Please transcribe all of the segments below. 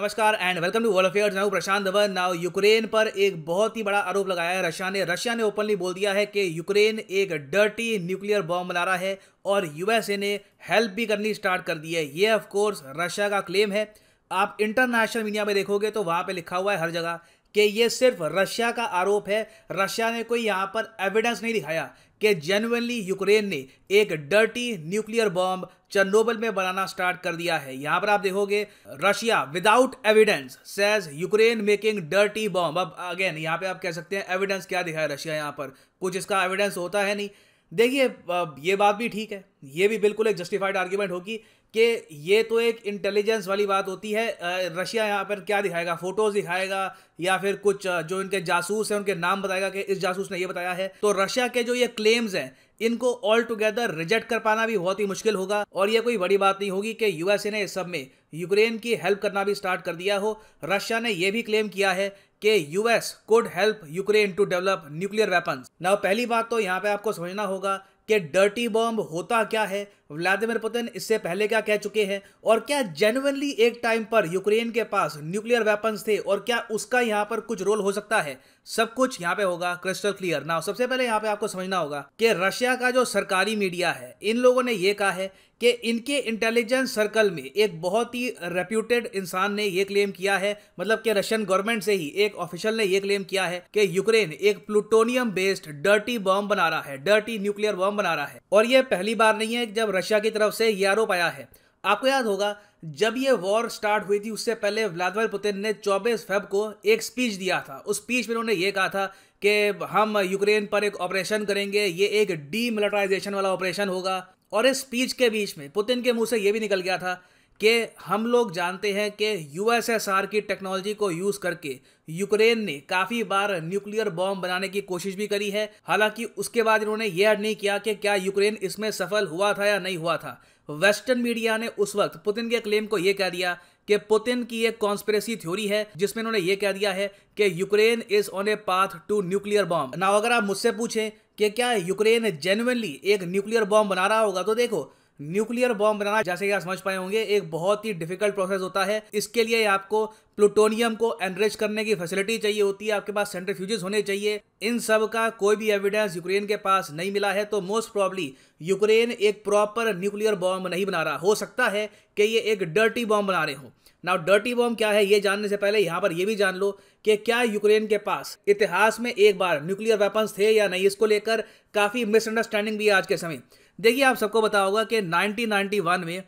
नमस्कार and welcome to world affairs now Prashant Dhawan now Ukraine पर एक बहुत ही बड़ा आरोप लगाया है रशिया ने रशिया ने ओपनली बोल दिया है कि यूक्रेन एक डर्टी न्यूक्लियर बॉम्ब बना रहा है और यूएसए ने हेल्प भी करनी स्टार्ट कर दी है ये ऑफ कोर्स रशिया का क्लेम है आप इंटरनेशनल मीडिया में देखोगे तो वहाँ पर लिखा हुआ है हर जगह कि ये सिर्फ रशिया का आरोप है रशिया ने कोई यहाँ पर एविडेंस नहीं दिखाया कि जेनुअनली यूक्रेन ने एक डर्टी न्यूक्लियर बॉम्ब चर्नोबल में बनाना स्टार्ट कर दिया है यहाँ पर आप देखोगे Russia without evidence says Ukraine making dirty bomb अब अगेन यहाँ पे आप कह सकते हैं एविडेंस क्या दिखा है रशिया यहाँ पर कुछ इसका एविडेंस होता है नहीं देखिए ये बात भी ठीक है ये भी बिल्कुल एक जस्टिफाइड आर्ग्यूमेंट होगी कि ये तो एक इंटेलिजेंस वाली बात होती है रशिया यहाँ पर क्या दिखाएगा फोटोज़ दिखाएगा या फिर कुछ जो इनके जासूस हैं उनके नाम बताएगा कि इस जासूस ने ये बताया है तो रशिया के जो ये क्लेम्स हैं इनको ऑल टुगेदर रिजेक्ट कर पाना भी बहुत ही मुश्किल होगा और ये कोई बड़ी बात नहीं होगी कि यूएसए ने इस सब में यूक्रेन की हेल्प करना भी स्टार्ट कर दिया हो रशिया ने यह भी क्लेम किया है कि US could help Ukraine to develop nuclear weapons now पहली बात तो यहाँ पे आपको समझना होगा कि डर्टी बॉम्ब होता क्या है व्लादिमिर पुतिन इससे पहले क्या कह चुके हैं और क्या जेनुअनली एक टाइम पर यूक्रेन के पास न्यूक्लियर वेपन्स थे और क्या उसका यहाँ पर कुछ रोल हो सकता है सब कुछ यहाँ पे होगा क्रिस्टल क्लियर ना सबसे पहले यहाँ पे आपको समझना होगा कि रशिया का जो सरकारी मीडिया है इन लोगों ने यह कहा है कि इनके इंटेलिजेंस सर्कल में एक बहुत ही रेप्यूटेड इंसान ने ये क्लेम किया है मतलब कि रशियन गवर्नमेंट से ही एक ऑफिशियल ने यह क्लेम किया है कि यूक्रेन एक प्लूटोनियम बेस्ड डर्टी बॉम्ब बना रहा है डर्टी न्यूक्लियर बॉम्ब बना रहा है और यह पहली बार नहीं है जब रशिया की तरफ से यह आरोप आया है आपको याद होगा जब ये वॉर स्टार्ट हुई थी उससे पहले व्लादिमिर पुतिन ने 24 फेब को एक स्पीच दिया था उस स्पीच में उन्होंने ये कहा था कि हम यूक्रेन पर एक ऑपरेशन करेंगे ये एक डीमिलिटराइजेशन वाला ऑपरेशन होगा और इस स्पीच के बीच में पुतिन के मुंह से यह भी निकल गया था कि हम लोग जानते हैं कि यूएसएसआर की टेक्नोलॉजी को यूज़ करके यूक्रेन ने काफ़ी बार न्यूक्लियर बॉम्ब बनाने की कोशिश भी करी है हालांकि उसके बाद इन्होंने यह नहीं किया कि क्या यूक्रेन इसमें सफल हुआ था या नहीं हुआ था वेस्टर्न मीडिया ने उस वक्त पुतिन के क्लेम को यह कह दिया कि पुतिन की एक कॉन्स्पिरेसी थ्योरी है जिसमें उन्होंने ये कह दिया है कि Ukraine is on a path to nuclear bomb ना अगर आप मुझसे पूछें कि क्या यूक्रेन जेनुअनली एक न्यूक्लियर बॉम्ब बना रहा होगा तो देखो न्यूक्लियर बॉम्ब बनाना जैसे कि आप समझ पाए होंगे एक बहुत ही डिफिकल्ट प्रोसेस होता है इसके लिए आपको प्लूटोनियम को एनरिच करने की फैसिलिटी चाहिए होती है आपके पास सेंट्रीफ्यूजेस होने चाहिए इन सब का कोई भी एविडेंस यूक्रेन के पास नहीं मिला है तो मोस्ट प्रॉब्ली यूक्रेन एक प्रॉपर न्यूक्लियर बॉम्ब नहीं बना रहा हो सकता है कि ये एक डर्टी बॉम्ब बना रहे हो नाउ डर्टी बॉम्ब क्या है ये जानने से पहले यहाँ पर ये भी जान लो कि क्या यूक्रेन के पास इतिहास में एक बार न्यूक्लियर वेपन्स थे या नहीं इसको लेकर काफ़ी मिसअंडरस्टैंडिंग भी है आज के समय देखिए आप सबको बता होगा कि 1991 में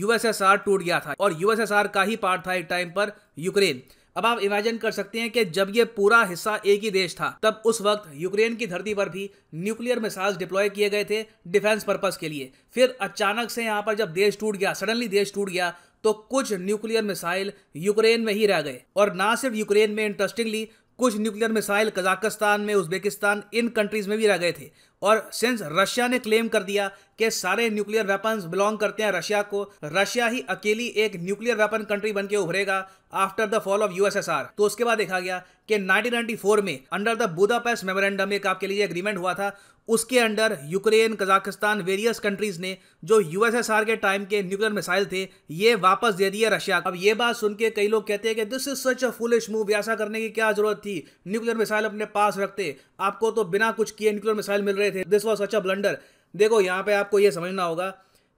यूएसएसआर टूट गया था और यूएसएसआर का ही पार्ट था एक टाइम पर यूक्रेन अब आप इमेजिन कर सकते हैं कि जब ये पूरा हिस्सा एक ही देश था तब उस वक्त यूक्रेन की धरती पर भी न्यूक्लियर मिसाइल डिप्लॉय किए गए थे डिफेंस पर्पज के लिए फिर अचानक से यहाँ पर जब देश टूट गया सडनली देश टूट गया तो कुछ न्यूक्लियर मिसाइल यूक्रेन में ही रह गए और ना सिर्फ यूक्रेन में इंटरेस्टिंगली कुछ न्यूक्लियर मिसाइल कजाकिस्तान में उज्बेकिस्तान इन कंट्रीज़ में भी रह गए थे और सिंस रशिया ने क्लेम कर दिया कि सारे न्यूक्लियर वेपन्स बिलोंग करते हैं रशिया को रशिया ही अकेली एक न्यूक्लियर वेपन कंट्री बन के उभरेगा after the fall of USSR तो उसके बाद देखा गया कि 1994 में अंडर द बुदापेस्ट मेमोरेंडम एक आपके लिए एग्रीमेंट हुआ था उसके under Ukraine Kazakhstan various countries ने जो यूएसएसआर के टाइम के न्यूक्लियर मिसाइल थे ये वापस दे दिए रशिया अब ये बात सुन के कई लोग कहते हैं कि this is such a foolish move ऐसा करने की क्या जरूरत थी न्यूक्लियर मिसाइल अपने पास रखते आपको तो बिना कुछ किए न्यूक्लियर मिसाइल मिल रहे थे this was such a blunder देखो यहाँ पे आपको ये समझना होगा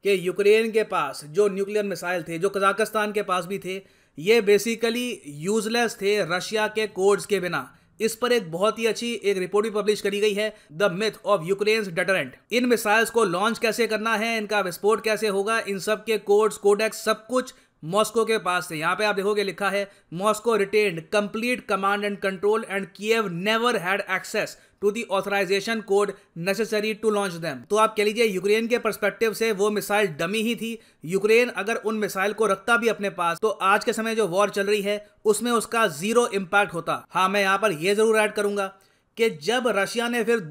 कि यूक्रेन के पास जो न्यूक्लियर मिसाइल थे जो कजाकिस्तान के पास भी थे ये बेसिकली यूजलेस थे रशिया के कोड्स के बिना इस पर एक बहुत ही अच्छी एक रिपोर्ट भी पब्लिश करी गई है the myth of Ukraine deterrent इन मिसाइल्स को लॉन्च कैसे करना है इनका विस्फोट कैसे होगा इन सब के कोड्स कोडेक्स सब कुछ मॉस्को के पास थे यहां पे आप देखोगे लिखा है Moscow retained complete command and control and Kyiv never had access to the authorization code necessary to launch them तो आप कह लीजिए यूक्रेन के परस्पेक्टिव से वो मिसाइल डमी ही थी यूक्रेन अगर उन मिसाइल को रखता भी अपने पास तो आज के समय जो वॉर चल रही है उसमें उसका जीरो इम्पैक्ट होता हाँ मैं यहाँ पर यह जरूर ऐड करूंगा कि जब रशिया ने फिर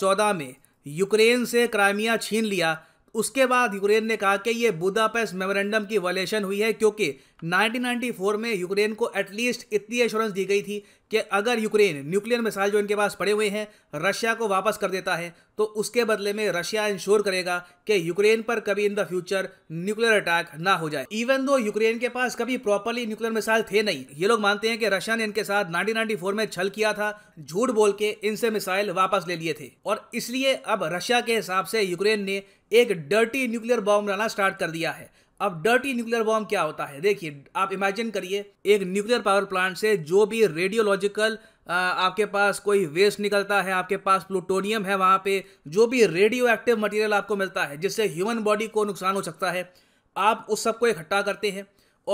चौदह में यूक्रेन से क्राइमिया छीन लिया उसके बाद यूक्रेन ने कहा कि यह बुदापेस्ट मेमोरेंडम की वॉलेशन हुई है क्योंकि 1994 में यूक्रेन को एटलीस्ट इतनी एश्योरेंस दी गई थी कि अगर यूक्रेन न्यूक्लियर मिसाइल जो इनके पास पड़े हुए हैं रशिया को वापस कर देता है तो उसके बदले में रशिया इंश्योर करेगा कि यूक्रेन पर कभी in the future nuclear attack ना हो जाए इवन दो यूक्रेन के पास कभी प्रॉपरली न्यूक्लियर मिसाइल थे नहीं ये लोग मानते हैं कि रशिया ने इनके साथ नाइनटीन में छल किया था झूठ बोल के इनसे मिसाइल वापस ले लिए थे और इसलिए अब रशिया के हिसाब से यूक्रेन ने एक डर्टी न्यूक्लियर बॉम्ब लाना स्टार्ट कर दिया है अब डर्टी न्यूक्लियर बॉम्ब क्या होता है देखिए आप इमेजिन करिए एक न्यूक्लियर पावर प्लांट से जो भी रेडियोलॉजिकल आपके पास कोई वेस्ट निकलता है आपके पास प्लूटोनियम है वहाँ पे जो भी रेडियो एक्टिव मटेरियल आपको मिलता है जिससे ह्यूमन बॉडी को नुकसान हो सकता है आप उस सबको इकट्ठा करते हैं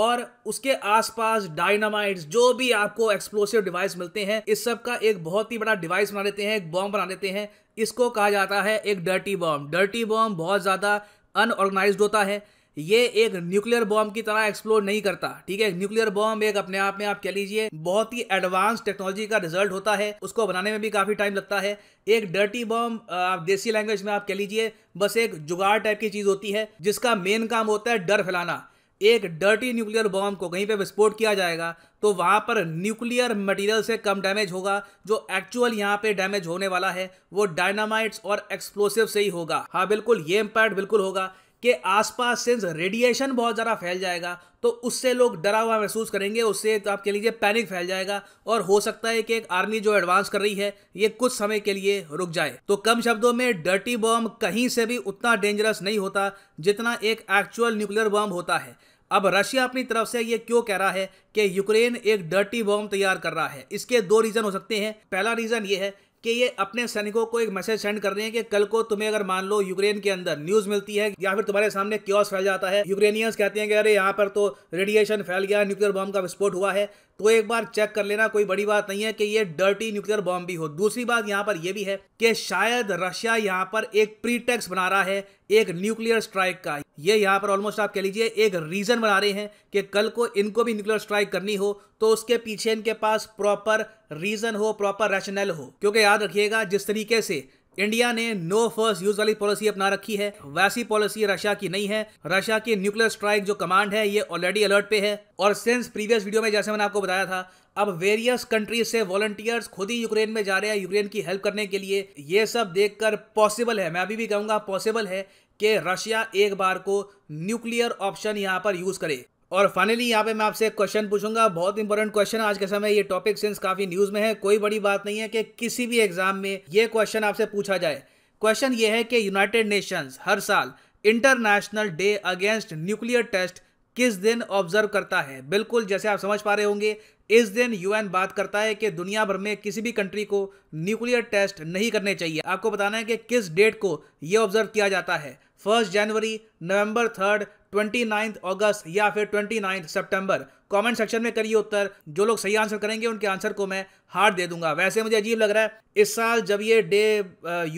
और उसके आसपास डायनामाइट्स जो भी आपको एक्सप्लोसिव डिवाइस मिलते हैं इस सब का एक बहुत ही बड़ा डिवाइस बना देते हैं एक बॉम्ब बना देते हैं इसको कहा जाता है एक डर्टी बॉम्ब डर्टी बॉम्ब बहुत ज़्यादा अनऑर्गेनाइज्ड होता है ये एक न्यूक्लियर बॉम्ब की तरह एक्सप्लोर नहीं करता ठीक है न्यूक्लियर बॉम्ब एक अपने आप में आप कह लीजिए बहुत ही एडवांस टेक्नोलॉजी का रिजल्ट होता है उसको बनाने में भी काफी टाइम लगता है एक डर्टी बॉम्ब आप देसी लैंग्वेज में आप कह लीजिए बस एक जुगाड़ टाइप की चीज होती है जिसका मेन काम होता है डर फैलाना एक डर्टी न्यूक्लियर बॉम्ब को कहीं पे विस्फोट किया जाएगा तो वहां पर न्यूक्लियर मटेरियल से कम डैमेज होगा जो एक्चुअल यहाँ पे डैमेज होने वाला है वो डायनामाइट्स और एक्सप्लोसिव से ही होगा हाँ बिल्कुल ये इम्पैक्ट बिल्कुल होगा के आसपास सेंस रेडिएशन बहुत ज़्यादा फैल जाएगा तो उससे लोग डरा हुआ महसूस करेंगे उससे तो आप कह लीजिए पैनिक फैल जाएगा और हो सकता है कि एक आर्मी जो एडवांस कर रही है ये कुछ समय के लिए रुक जाए तो कम शब्दों में डर्टी बॉम्ब कहीं से भी उतना डेंजरस नहीं होता जितना एक एक्चुअल न्यूक्लियर बॉम्ब होता है अब रशिया अपनी तरफ से ये क्यों कह रहा है कि यूक्रेन एक डर्टी बॉम्ब तैयार कर रहा है इसके दो रीज़न हो सकते हैं पहला रीज़न ये है कि ये अपने सैनिकों को एक मैसेज सेंड कर रहे हैं कि कल को तुम्हें अगर मान लो यूक्रेन के अंदर न्यूज मिलती है या फिर तुम्हारे सामने क्योस फैल जाता है यूक्रेनियंस कहते हैं कि अरे यहाँ पर तो रेडिएशन फैल गया न्यूक्लियर बॉम्ब का विस्फोट हुआ है तो एक बार चेक कर लेना कोई बड़ी बात नहीं है कि ये डर्टी न्यूक्लियर बॉम्ब भी हो दूसरी बात यहाँ पर यह भी है कि शायद रशिया यहाँ पर एक प्रीटेक्स बना रहा है एक न्यूक्लियर स्ट्राइक का ये यहाँ पर ऑलमोस्ट आप कह लीजिए एक रीज़न बना रहे हैं कि कल को इनको भी न्यूक्लियर स्ट्राइक करनी हो तो उसके पीछे इनके पास प्रॉपर रीज़न हो प्रॉपर रैशनल हो क्योंकि याद रखिएगा जिस तरीके से इंडिया ने नो फर्स्ट यूज वाली पॉलिसी अपना रखी है वैसी पॉलिसी रशिया की नहीं है रशिया की न्यूक्लियर स्ट्राइक जो कमांड है ये ऑलरेडी अलर्ट पे है और सिंस प्रीवियस वीडियो में जैसे मैंने आपको बताया था अब वेरियस कंट्रीज से वॉलंटियर्स खुद ही यूक्रेन में जा रहे हैं यूक्रेन की हेल्प करने के लिए ये सब देखकर पॉसिबल है मैं अभी भी कहूंगा पॉसिबल है कि रशिया एक बार को न्यूक्लियर ऑप्शन यहाँ पर यूज़ करे और फाइनली यहाँ पे मैं आपसे क्वेश्चन पूछूंगा बहुत इंपॉर्टेंट क्वेश्चन आज के समय ये टॉपिक सिंस काफ़ी न्यूज़ में है कोई बड़ी बात नहीं है कि किसी भी एग्जाम में ये क्वेश्चन आपसे पूछा जाए क्वेश्चन ये है कि यूनाइटेड नेशंस हर साल international day against nuclear test किस दिन ऑब्जर्व करता है बिल्कुल जैसे आप समझ पा रहे होंगे इस दिन यूएन बात करता है कि दुनिया भर में किसी भी कंट्री को न्यूक्लियर टेस्ट नहीं करने चाहिए आपको बताना है कि किस डेट को यह ऑब्जर्व किया जाता है first January November third twenty ninth August या फिर twenty ninth September comment section में करिए उत्तर जो लोग सही आंसर करेंगे उनके आंसर को मैं हार्ड दे दूंगा वैसे मुझे अजीब लग रहा है इस साल जब ये डे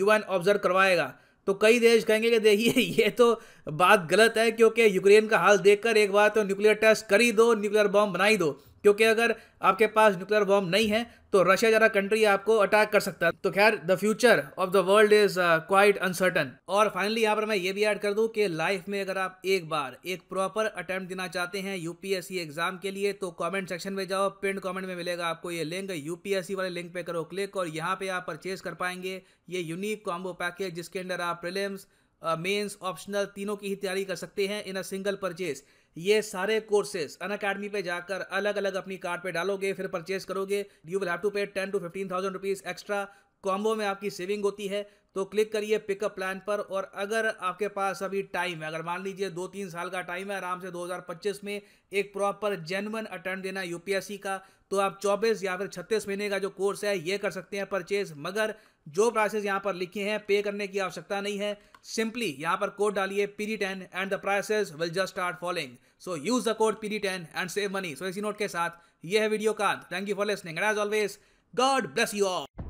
यूएन ऑब्जर्व करवाएगा तो कई देश कहेंगे कि देखिए ये तो बात गलत है क्योंकि यूक्रेन का हाल देखकर एक बार तो न्यूक्लियर टेस्ट कर ही दो न्यूक्लियर बॉम्ब बनाई दो क्योंकि अगर आपके पास न्यूक्लियर बॉम्ब नहीं है तो रशिया जरा कंट्री आपको अटैक कर सकता है तो खैर the future of the world is quite uncertain और फाइनली यहाँ पर मैं ये भी ऐड कर दूँ कि लाइफ में अगर आप एक बार एक प्रॉपर अटैम्प्ट देना चाहते हैं यूपीएससी एग्जाम के लिए तो कॉमेंट सेक्शन में जाओ पिंड कॉमेंट में मिलेगा आपको ये लिंक यूपीएससी वाले लिंक पे करो क्लिक और यहाँ पे आप परचेज कर पाएंगे ये यूनिक कॉम्बो पैकेज जिसके अंदर आप प्रिलिम्स मेंस ऑप्शनल तीनों की ही तैयारी कर सकते हैं इन अ सिंगल परचेज ये सारे कोर्सेज अन अकेडमी पर जाकर अलग अलग अपनी कार्ड पे डालोगे फिर परचेज करोगे you will have to pay ten to fifteen thousand rupees extra combo में आपकी सेविंग होती है तो क्लिक करिए पिकअप प्लान पर और अगर आपके पास अभी टाइम है अगर मान लीजिए दो तीन साल का टाइम है आराम से 2025 में एक प्रॉपर जेनवन अटेंड देना यूपीएससी का तो आप 24 या फिर 36 महीने का जो कोर्स है ये कर सकते हैं परचेज मगर जो प्राइसेस यहाँ पर लिखे हैं पे करने की आवश्यकता नहीं है सिंपली यहाँ पर कोड डालिए PD ten and the prices will just start following so use the code PD ten and save money so इसी नोट के साथ ये है वीडियो का thank you for listening and as always God bless you all